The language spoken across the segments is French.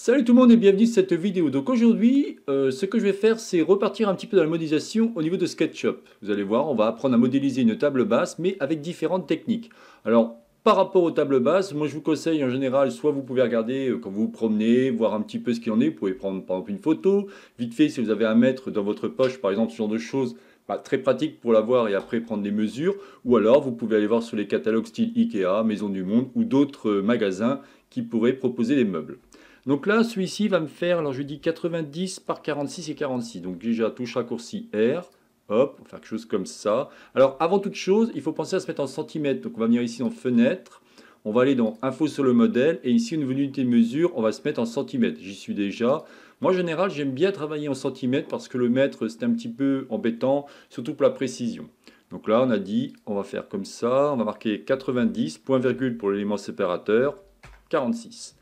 Salut tout le monde et bienvenue dans cette vidéo. Donc aujourd'hui, euh, ce que je vais faire, c'est repartir un petit peu dans la modélisation au niveau de SketchUp. Vous allez voir, on va apprendre à modéliser une table basse, mais avec différentes techniques. Alors, par rapport aux tables basses, moi je vous conseille en général, soit vous pouvez regarder euh, quand vous vous promenez, voir un petit peu ce qu'il en est. Vous pouvez prendre par exemple une photo, vite fait si vous avez à mettre dans votre poche, par exemple ce genre de choses, bah, très pratique pour la voir et après prendre des mesures. Ou alors, vous pouvez aller voir sur les catalogues style Ikea, Maison du Monde ou d'autres euh, magasins qui pourraient proposer des meubles. Donc là, celui-ci va me faire, alors je lui dis 90 par 46 et 46. Donc déjà, touche raccourci R. Hop, on va faire quelque chose comme ça. Alors avant toute chose, il faut penser à se mettre en centimètres. Donc on va venir ici dans fenêtre. On va aller dans info sur le modèle. Et ici, une niveau de de mesure, on va se mettre en centimètres. J'y suis déjà. Moi, en général, j'aime bien travailler en centimètres parce que le mètre, c'est un petit peu embêtant, surtout pour la précision. Donc là, on a dit, on va faire comme ça. On va marquer 90, point virgule pour l'élément séparateur, 46.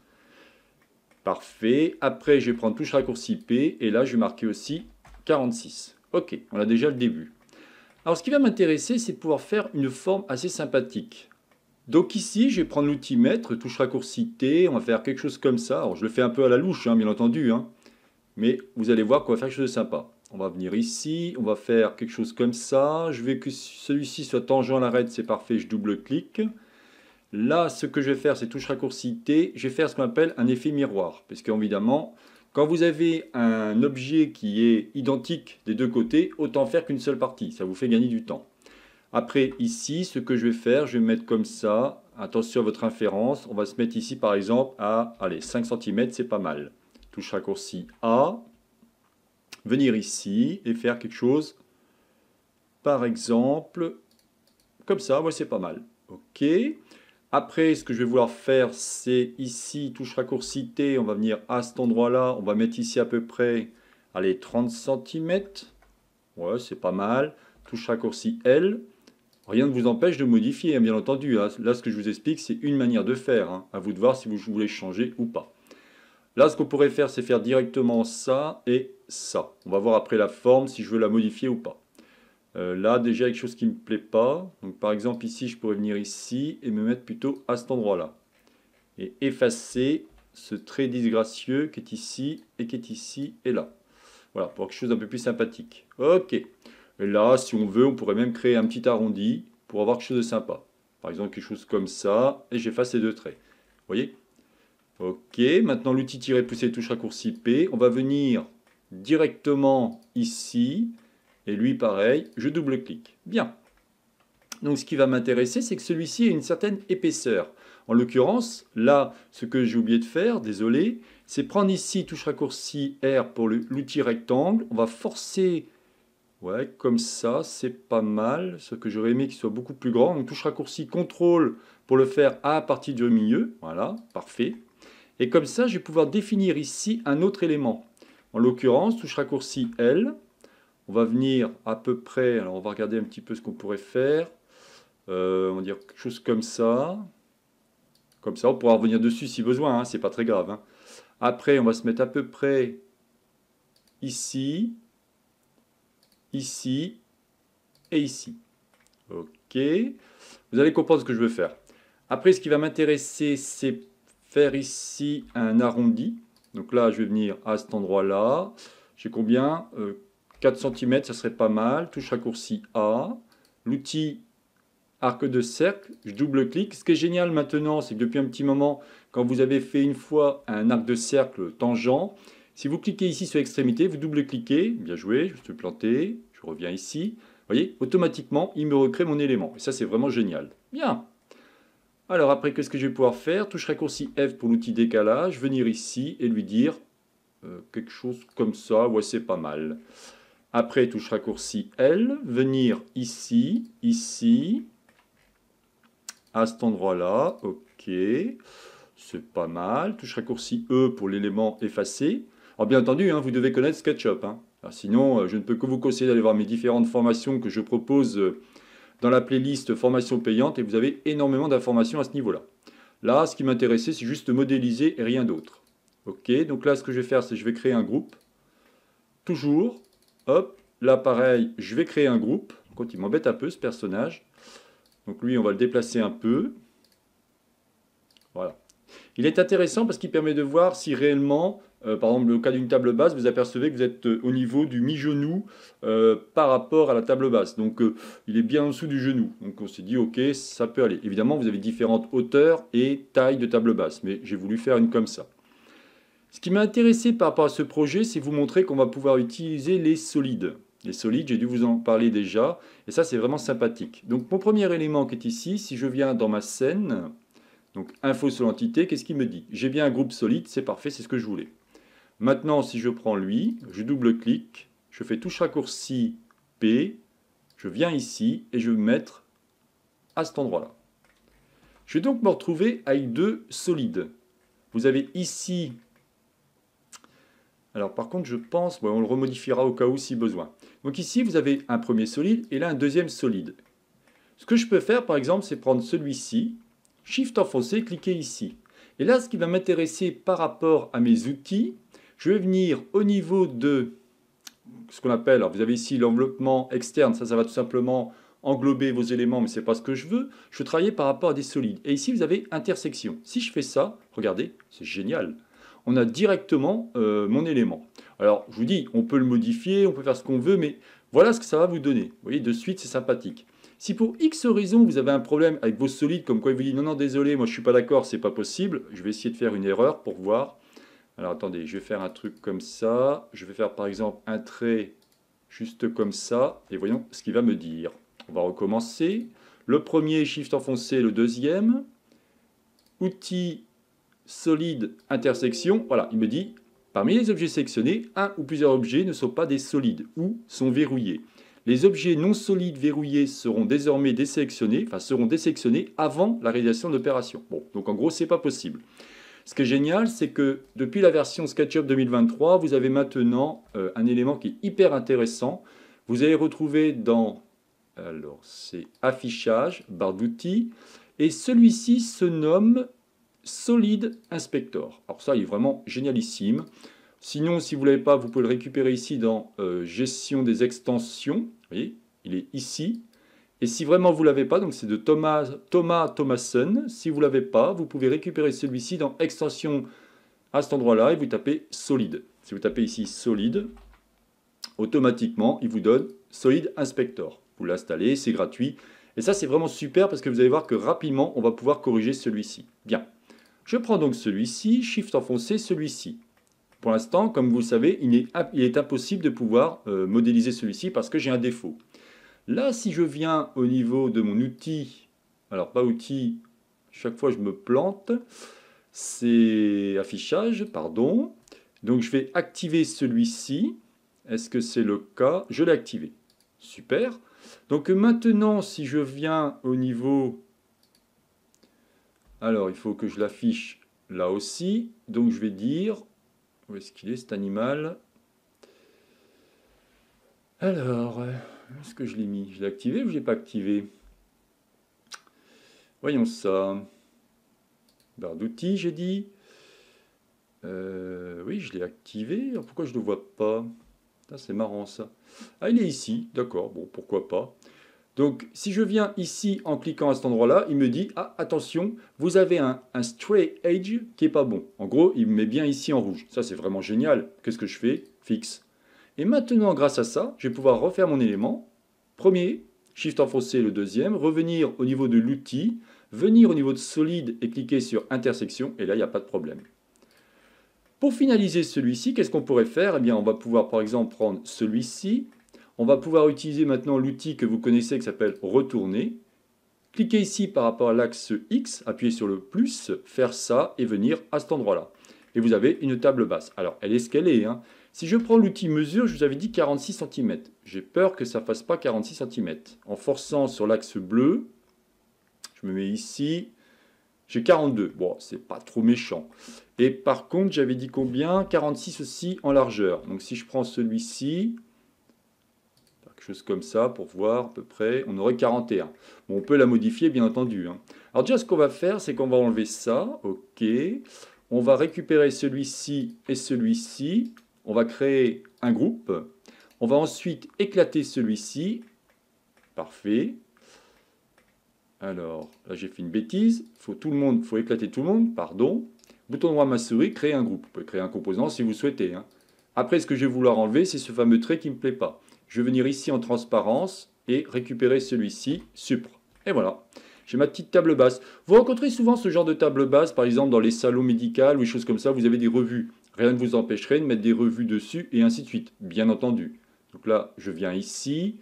Parfait. Après, je vais prendre touche raccourci P. Et là, je vais marquer aussi 46. OK, on a déjà le début. Alors, ce qui va m'intéresser, c'est de pouvoir faire une forme assez sympathique. Donc ici, je vais prendre l'outil mètre, touche raccourci T, on va faire quelque chose comme ça. Alors, je le fais un peu à la louche, hein, bien entendu. Hein. Mais vous allez voir qu'on va faire quelque chose de sympa. On va venir ici, on va faire quelque chose comme ça. Je veux que celui-ci soit tangent à l'arête, c'est parfait, je double-clique. Là, ce que je vais faire, c'est touche raccourci T, je vais faire ce qu'on appelle un effet miroir. Parce qu'évidemment, quand vous avez un objet qui est identique des deux côtés, autant faire qu'une seule partie, ça vous fait gagner du temps. Après, ici, ce que je vais faire, je vais mettre comme ça, attention à votre inférence, on va se mettre ici par exemple à allez, 5 cm, c'est pas mal. Touche raccourci A, venir ici et faire quelque chose, par exemple, comme ça, ouais, c'est pas mal. OK. Après, ce que je vais vouloir faire, c'est ici, touche raccourci T, on va venir à cet endroit-là, on va mettre ici à peu près, allez, 30 cm. Ouais, c'est pas mal. Touche raccourci L. Rien ne vous empêche de modifier, hein, bien entendu. Hein. Là, ce que je vous explique, c'est une manière de faire. Hein. À vous de voir si vous voulez changer ou pas. Là, ce qu'on pourrait faire, c'est faire directement ça et ça. On va voir après la forme si je veux la modifier ou pas. Euh, là, déjà, quelque chose qui ne me plaît pas. par exemple, ici, je pourrais venir ici et me mettre plutôt à cet endroit-là. Et effacer ce trait disgracieux qui est ici et qui est ici et là. Voilà, pour quelque chose d'un peu plus sympathique. Ok. Et là, si on veut, on pourrait même créer un petit arrondi pour avoir quelque chose de sympa. Par exemple, quelque chose comme ça, et j'efface les deux traits. Vous voyez Ok, maintenant l'outil tirer, pousser, touche, raccourci P. On va venir directement ici. Et lui, pareil, je double-clique. Bien. Donc ce qui va m'intéresser, c'est que celui-ci a une certaine épaisseur. En l'occurrence, là, ce que j'ai oublié de faire, désolé, c'est prendre ici touche raccourci R pour l'outil rectangle. On va forcer, ouais, comme ça, c'est pas mal, Ce que j'aurais aimé qu'il soit beaucoup plus grand. Donc touche raccourci CTRL pour le faire à partir du milieu, voilà, parfait. Et comme ça, je vais pouvoir définir ici un autre élément. En l'occurrence, touche raccourci L, on va venir à peu près, alors on va regarder un petit peu ce qu'on pourrait faire. Euh, on va dire quelque chose comme ça. Comme ça, on pourra revenir dessus si besoin, hein, c'est pas très grave. Hein. Après, on va se mettre à peu près ici, ici et ici. Ok. Vous allez comprendre ce que je veux faire. Après, ce qui va m'intéresser, c'est faire ici un arrondi. Donc là, je vais venir à cet endroit-là. J'ai combien euh, 4 cm, ça serait pas mal. Touche raccourci A. L'outil arc de cercle, je double-clique. Ce qui est génial maintenant, c'est que depuis un petit moment, quand vous avez fait une fois un arc de cercle tangent, si vous cliquez ici sur l'extrémité, vous double-cliquez, bien joué, je suis planté, je reviens ici. Vous voyez, automatiquement, il me recrée mon élément. Et ça, c'est vraiment génial. Bien. Alors après, qu'est-ce que je vais pouvoir faire Touche raccourci F pour l'outil décalage, venir ici et lui dire euh, quelque chose comme ça, ouais, c'est pas mal après touche raccourci L, venir ici, ici, à cet endroit-là, ok, c'est pas mal, touche raccourci E pour l'élément effacé. Alors bien entendu, hein, vous devez connaître SketchUp, hein. sinon euh, je ne peux que vous conseiller d'aller voir mes différentes formations que je propose euh, dans la playlist formation payante et vous avez énormément d'informations à ce niveau-là. Là, ce qui m'intéressait, c'est juste modéliser et rien d'autre. Ok, donc là, ce que je vais faire, c'est que je vais créer un groupe. Toujours, Hop, là pareil, je vais créer un groupe. Quand il m'embête un peu ce personnage. Donc lui, on va le déplacer un peu. Voilà. Il est intéressant parce qu'il permet de voir si réellement, euh, par exemple, le cas d'une table basse, vous apercevez que vous êtes euh, au niveau du mi-genou euh, par rapport à la table basse. Donc, il est bien en dessous du genou. Donc, on s'est dit, OK, ça peut aller. Évidemment, vous avez différentes hauteurs et tailles de table basse, mais j'ai voulu faire une comme ça. Ce qui m'a intéressé par rapport à ce projet, c'est vous montrer qu'on va pouvoir utiliser les solides. Les solides, j'ai dû vous en parler déjà, et ça c'est vraiment sympathique. Donc mon premier élément qui est ici, si je viens dans ma scène, donc info sur l'entité, qu'est-ce qu'il me dit J'ai bien un groupe solide, c'est parfait, c'est ce que je voulais. Maintenant, si je prends lui, je double-clique, je fais touche raccourci P, je viens ici et je vais me mettre à cet endroit-là. Je vais donc me retrouver avec deux solides. Vous avez ici alors par contre, je pense, on le remodifiera au cas où si besoin. Donc ici, vous avez un premier solide et là un deuxième solide. Ce que je peux faire, par exemple, c'est prendre celui-ci, Shift enfoncé, cliquer ici. Et là, ce qui va m'intéresser par rapport à mes outils, je vais venir au niveau de ce qu'on appelle, alors vous avez ici l'enveloppement externe, ça, ça va tout simplement englober vos éléments, mais ce n'est pas ce que je veux. Je veux travailler par rapport à des solides. Et ici, vous avez intersection. Si je fais ça, regardez, c'est génial on a directement euh, mon élément. Alors, je vous dis, on peut le modifier, on peut faire ce qu'on veut, mais voilà ce que ça va vous donner. Vous voyez, de suite, c'est sympathique. Si pour X Horizon, vous avez un problème avec vos solides, comme quoi il vous dit non, non, désolé, moi je suis pas d'accord, c'est pas possible, je vais essayer de faire une erreur pour voir. Alors attendez, je vais faire un truc comme ça, je vais faire par exemple un trait juste comme ça, et voyons ce qu'il va me dire. On va recommencer. Le premier, Shift enfoncé, le deuxième. outil solide, intersection, voilà, il me dit, parmi les objets sélectionnés, un ou plusieurs objets ne sont pas des solides ou sont verrouillés. Les objets non solides verrouillés seront désormais désélectionnés, enfin seront désélectionnés avant la réalisation de l'opération. Bon, donc en gros, c'est pas possible. Ce qui est génial, c'est que depuis la version SketchUp 2023, vous avez maintenant euh, un élément qui est hyper intéressant. Vous allez retrouver dans, alors c'est affichage, barre d'outils, et celui-ci se nomme Solid Inspector. Alors ça, il est vraiment génialissime. Sinon, si vous ne l'avez pas, vous pouvez le récupérer ici dans euh, Gestion des extensions. Vous voyez, il est ici. Et si vraiment vous ne l'avez pas, donc c'est de Thomas, Thomas Thomasson, si vous ne l'avez pas, vous pouvez récupérer celui-ci dans Extension à cet endroit-là et vous tapez Solid. Si vous tapez ici Solid, automatiquement, il vous donne Solid Inspector. Vous l'installez, c'est gratuit. Et ça, c'est vraiment super parce que vous allez voir que rapidement, on va pouvoir corriger celui-ci. Bien. Je prends donc celui-ci, Shift enfoncé, celui-ci. Pour l'instant, comme vous le savez, il est, impossible de pouvoir euh, modéliser celui-ci parce que j'ai un défaut. Là, si je viens au niveau de mon outil, alors pas outil, chaque fois je me plante, c'est affichage, pardon. Donc je vais activer celui-ci. Est-ce que c'est le cas Je l'ai activé. Super. Donc maintenant, si je viens au niveau alors, il faut que je l'affiche là aussi. Donc, je vais dire, où est-ce qu'il est cet animal Alors, est-ce que je l'ai mis Je l'ai activé ou je ne l'ai pas activé Voyons ça. Barre d'outils, j'ai dit. Euh, oui, je l'ai activé. pourquoi je ne le vois pas C'est marrant ça. Ah, il est ici. D'accord, bon, pourquoi pas. Donc, si je viens ici en cliquant à cet endroit-là, il me dit « Ah, attention, vous avez un, stray edge qui n'est pas bon. » En gros, il me met bien ici en rouge. Ça, c'est vraiment génial. Qu'est-ce que je fais Fixe. Et maintenant, grâce à ça, je vais pouvoir refaire mon élément. Premier, Shift enfoncé le deuxième, revenir au niveau de l'outil, venir au niveau de solide et cliquer sur intersection, et là, il n'y a pas de problème. Pour finaliser celui-ci, qu'est-ce qu'on pourrait faire Eh bien, on va pouvoir, par exemple, prendre celui-ci, on va pouvoir utiliser maintenant l'outil que vous connaissez qui s'appelle Retourner. Cliquez ici par rapport à l'axe X, appuyez sur le plus, faire ça et venir à cet endroit-là. Et vous avez une table basse. Alors, elle est ce qu'elle est. Hein. Si je prends l'outil mesure, je vous avais dit 46 cm. J'ai peur que ça ne fasse pas 46 cm. En forçant sur l'axe bleu, je me mets ici. J'ai 42. Bon, c'est pas trop méchant. Et par contre, j'avais dit combien 46 aussi en largeur. Donc si je prends celui-ci, quelque chose comme ça, pour voir à peu près, on aurait 41. on peut la modifier, bien entendu. Hein. Alors déjà, ce qu'on va faire, c'est qu'on va enlever ça, ok. On va récupérer celui-ci et celui-ci. On va créer un groupe. On va ensuite éclater celui-ci. Parfait. Alors, là j'ai fait une bêtise. Faut tout le monde, faut éclater tout le monde, pardon. Bouton droit ma souris, créer un groupe. Vous pouvez créer un composant si vous souhaitez. Hein. Après, ce que je vais vouloir enlever, c'est ce fameux trait qui ne me plaît pas. Je vais venir ici en transparence et récupérer celui-ci, supre. Et voilà, j'ai ma petite table basse. Vous rencontrez souvent ce genre de table basse, par exemple dans les salons médicaux ou des choses comme ça, vous avez des revues. Rien ne vous empêcherait de mettre des revues dessus et ainsi de suite, bien entendu. Donc là, je viens ici,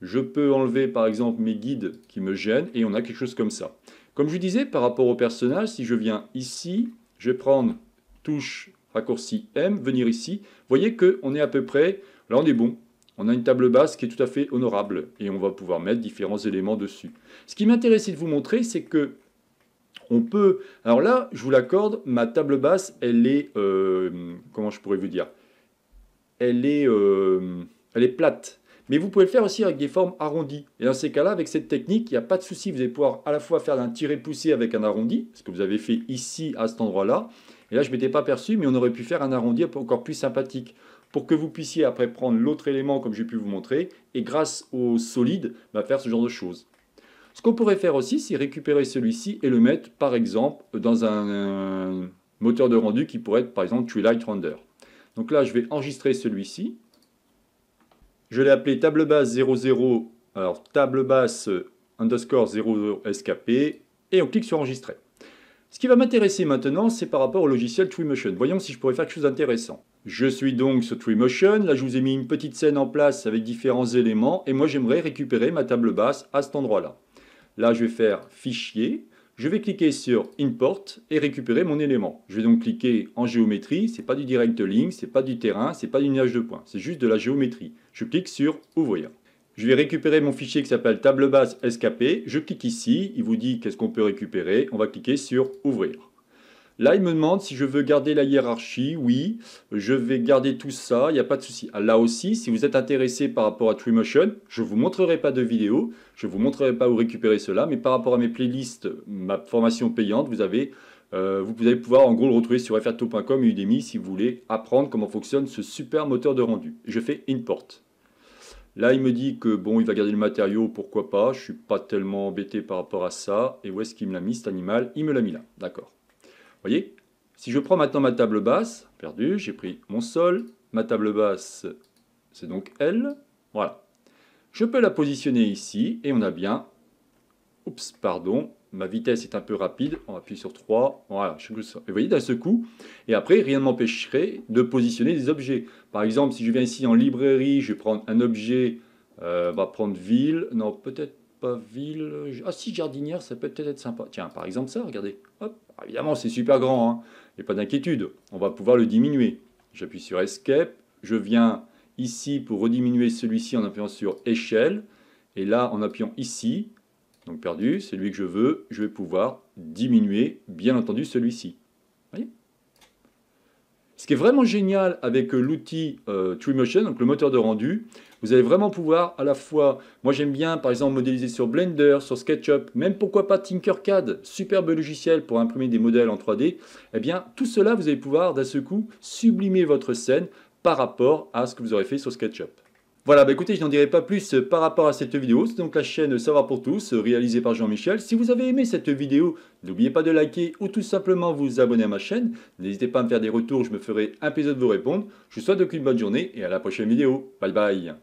je peux enlever par exemple mes guides qui me gênent et on a quelque chose comme ça. Comme je disais, par rapport au personnage, si je viens ici, je vais prendre touche raccourci M, venir ici, vous voyez qu'on est à peu près, là on est bon, on a une table basse qui est tout à fait honorable et on va pouvoir mettre différents éléments dessus. Ce qui m'intéressait de vous montrer, c'est que on peut. Alors là, je vous l'accorde, ma table basse, elle est. Euh, comment je pourrais vous dire elle est, euh, elle est plate. Mais vous pouvez le faire aussi avec des formes arrondies. Et dans ces cas-là, avec cette technique, il n'y a pas de souci. Vous allez pouvoir à la fois faire un tiré-poussé avec un arrondi, ce que vous avez fait ici à cet endroit-là. Et là, je ne m'étais pas perçu, mais on aurait pu faire un arrondi encore plus sympathique pour que vous puissiez après prendre l'autre élément comme j'ai pu vous montrer, et grâce au solide, va bah, faire ce genre de choses. Ce qu'on pourrait faire aussi, c'est récupérer celui-ci et le mettre par exemple dans un, moteur de rendu qui pourrait être par exemple Twilight Render. Donc là, je vais enregistrer celui-ci. Je l'ai appelé table basse 00, alors table basse underscore 00 SKP, et on clique sur enregistrer. Ce qui va m'intéresser maintenant, c'est par rapport au logiciel Twimotion. Voyons si je pourrais faire quelque chose d'intéressant. Je suis donc sur 3Motion, Là, je vous ai mis une petite scène en place avec différents éléments. Et moi, j'aimerais récupérer ma table basse à cet endroit-là. Là, je vais faire Fichier. Je vais cliquer sur Import et récupérer mon élément. Je vais donc cliquer en géométrie. Ce n'est pas du direct link, ce n'est pas du terrain, ce n'est pas du nuage de points. C'est juste de la géométrie. Je clique sur Ouvrir. Je vais récupérer mon fichier qui s'appelle table basse SKP. Je clique ici. Il vous dit qu'est-ce qu'on peut récupérer. On va cliquer sur Ouvrir. Là, il me demande si je veux garder la hiérarchie. Oui, je vais garder tout ça, il n'y a pas de souci. Ah, là aussi, si vous êtes intéressé par rapport à Treemotion, je ne vous montrerai pas de vidéo, je ne vous montrerai pas où récupérer cela, mais par rapport à mes playlists, ma formation payante, vous avez... Euh, vous allez pouvoir en gros le retrouver sur frto.com et Udemy si vous voulez apprendre comment fonctionne ce super moteur de rendu. Je fais import. Là, il me dit que bon, il va garder le matériau, pourquoi pas. Je suis pas tellement embêté par rapport à ça. Et où est-ce qu'il me l'a mis cet animal Il me l'a mis là, d'accord voyez, si je prends maintenant ma table basse, perdu, j'ai pris mon sol, ma table basse, c'est donc L, voilà. Je peux la positionner ici, et on a bien, oups, pardon, ma vitesse est un peu rapide, on appuie sur 3, voilà, je suis vous voyez, d'un seul coup, et après, rien ne m'empêcherait de positionner des objets. Par exemple, si je viens ici en librairie, je vais prendre un objet, euh, on va prendre ville, non, peut-être pas ville, ah si, jardinière, ça peut peut-être être sympa. Tiens, par exemple ça, regardez, Hop. évidemment, c'est super grand, hein. il n'y a pas d'inquiétude, on va pouvoir le diminuer. J'appuie sur Escape, je viens ici pour rediminuer celui-ci en appuyant sur Échelle, et là, en appuyant ici, donc perdu, celui que je veux, je vais pouvoir diminuer, bien entendu, celui-ci. Ce qui est vraiment génial avec euh, l'outil euh, TrueMotion, donc le moteur de rendu, vous allez vraiment pouvoir à la fois, moi j'aime bien par exemple modéliser sur Blender, sur SketchUp, même pourquoi pas Tinkercad, superbe logiciel pour imprimer des modèles en 3D, eh bien tout cela vous allez pouvoir d'un seul coup sublimer votre scène par rapport à ce que vous aurez fait sur SketchUp. Voilà, bah écoutez, je n'en dirai pas plus euh, par rapport à cette vidéo. C'est donc la chaîne Savoir pour tous, euh, réalisée par Jean-Michel. Si vous avez aimé cette vidéo, n'oubliez pas de liker ou tout simplement vous abonner à ma chaîne. N'hésitez pas à me faire des retours, je me ferai un plaisir de vous répondre. Je vous souhaite donc une bonne journée et à la prochaine vidéo. Bye bye